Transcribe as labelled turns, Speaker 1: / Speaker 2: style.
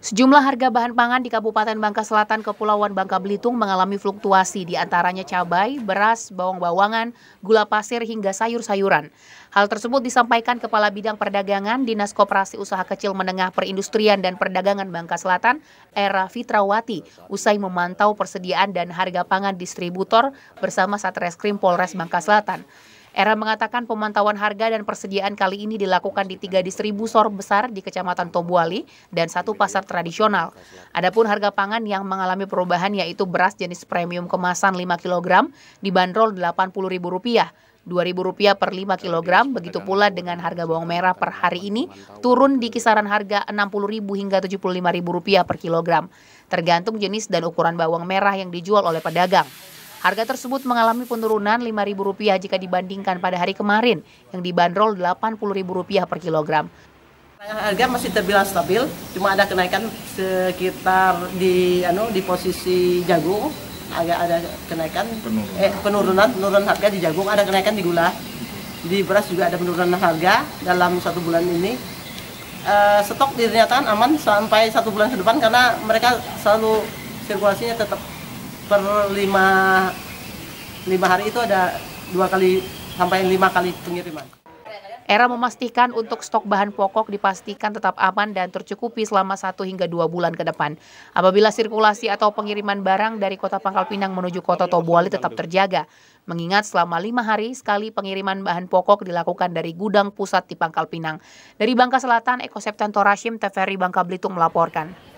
Speaker 1: Sejumlah harga bahan pangan di Kabupaten Bangka Selatan, Kepulauan Bangka Belitung mengalami fluktuasi di antaranya cabai, beras, bawang-bawangan, gula pasir hingga sayur-sayuran. Hal tersebut disampaikan Kepala Bidang Perdagangan Dinas Koperasi Usaha Kecil Menengah Perindustrian dan Perdagangan Bangka Selatan, Era Fitrawati, usai memantau persediaan dan harga pangan distributor bersama Satreskrim Polres Bangka Selatan. Era mengatakan pemantauan harga dan persediaan kali ini dilakukan di tiga distributor besar di Kecamatan Tobuali dan satu pasar tradisional. Adapun harga pangan yang mengalami perubahan yaitu beras jenis premium kemasan 5 kg dibanderol Rp80.000. Rp2.000 per 5 kg, begitu pula dengan harga bawang merah per hari ini turun di kisaran harga Rp60.000 hingga Rp75.000 per kilogram, tergantung jenis dan ukuran bawang merah yang dijual oleh pedagang. Harga tersebut mengalami penurunan Rp5.000 jika dibandingkan pada hari kemarin yang dibanderol Rp80.000 per kilogram. Harga
Speaker 2: masih terbilang stabil, cuma ada kenaikan sekitar di anu di posisi jagung agak ada kenaikan penurunan. eh penurunan penurunan harga di jagung ada kenaikan di gula di beras juga ada penurunan harga dalam satu bulan ini e, stok dinyatakan aman sampai satu bulan ke depan karena mereka selalu sirkulasinya tetap per lima lima hari itu ada dua kali sampai lima kali pengiriman.
Speaker 1: Era memastikan untuk stok bahan pokok dipastikan tetap aman dan tercukupi selama satu hingga dua bulan ke depan. Apabila sirkulasi atau pengiriman barang dari kota Pangkal Pinang menuju kota Tobuali tetap terjaga, mengingat selama lima hari sekali pengiriman bahan pokok dilakukan dari gudang pusat di Pangkal Pinang. Dari Bangka Selatan, Eko Septanto Rashim, TVRI Bangka Belitung melaporkan.